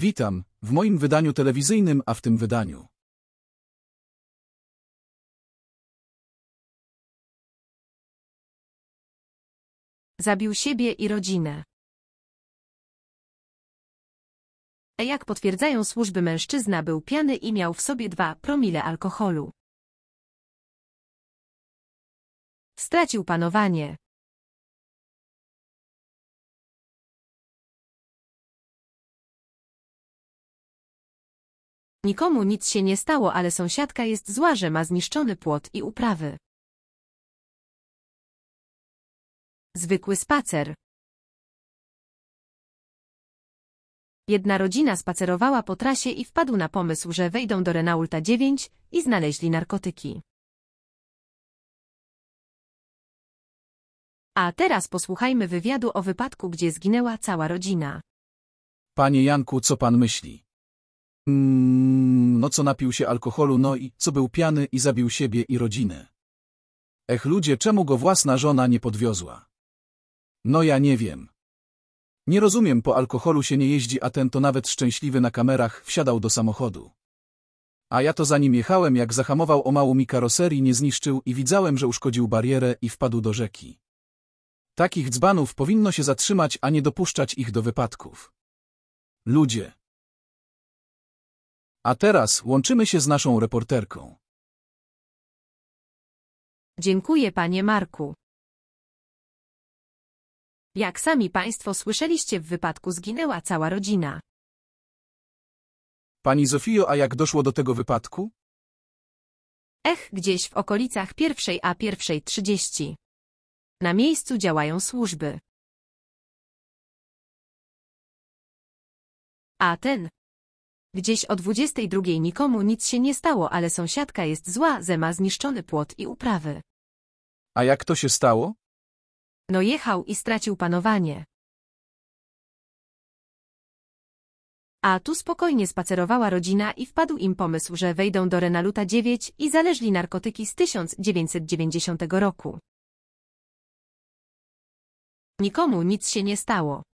Witam, w moim wydaniu telewizyjnym, a w tym wydaniu. Zabił siebie i rodzinę. Jak potwierdzają służby mężczyzna był piany i miał w sobie dwa promile alkoholu. Stracił panowanie. Nikomu nic się nie stało, ale sąsiadka jest zła, że ma zniszczony płot i uprawy. Zwykły spacer. Jedna rodzina spacerowała po trasie i wpadł na pomysł, że wejdą do Renaulta 9 i znaleźli narkotyki. A teraz posłuchajmy wywiadu o wypadku, gdzie zginęła cała rodzina. Panie Janku, co pan myśli? Mm, no co napił się alkoholu, no i co był piany i zabił siebie i rodzinę. Ech ludzie, czemu go własna żona nie podwiozła? No ja nie wiem. Nie rozumiem, po alkoholu się nie jeździ, a ten to nawet szczęśliwy na kamerach wsiadał do samochodu. A ja to zanim jechałem, jak zahamował o mało mi karoserii, nie zniszczył i widziałem, że uszkodził barierę i wpadł do rzeki. Takich dzbanów powinno się zatrzymać, a nie dopuszczać ich do wypadków. Ludzie. A teraz łączymy się z naszą reporterką. Dziękuję, panie Marku. Jak sami państwo słyszeliście, w wypadku zginęła cała rodzina. Pani Zofio, a jak doszło do tego wypadku? Ech, gdzieś w okolicach pierwszej a pierwszej 30. Na miejscu działają służby. A ten, Gdzieś o 22 nikomu nic się nie stało, ale sąsiadka jest zła, ze ma zniszczony płot i uprawy. A jak to się stało? No jechał i stracił panowanie. A tu spokojnie spacerowała rodzina i wpadł im pomysł, że wejdą do Renaluta 9 i zależli narkotyki z 1990 roku. Nikomu nic się nie stało.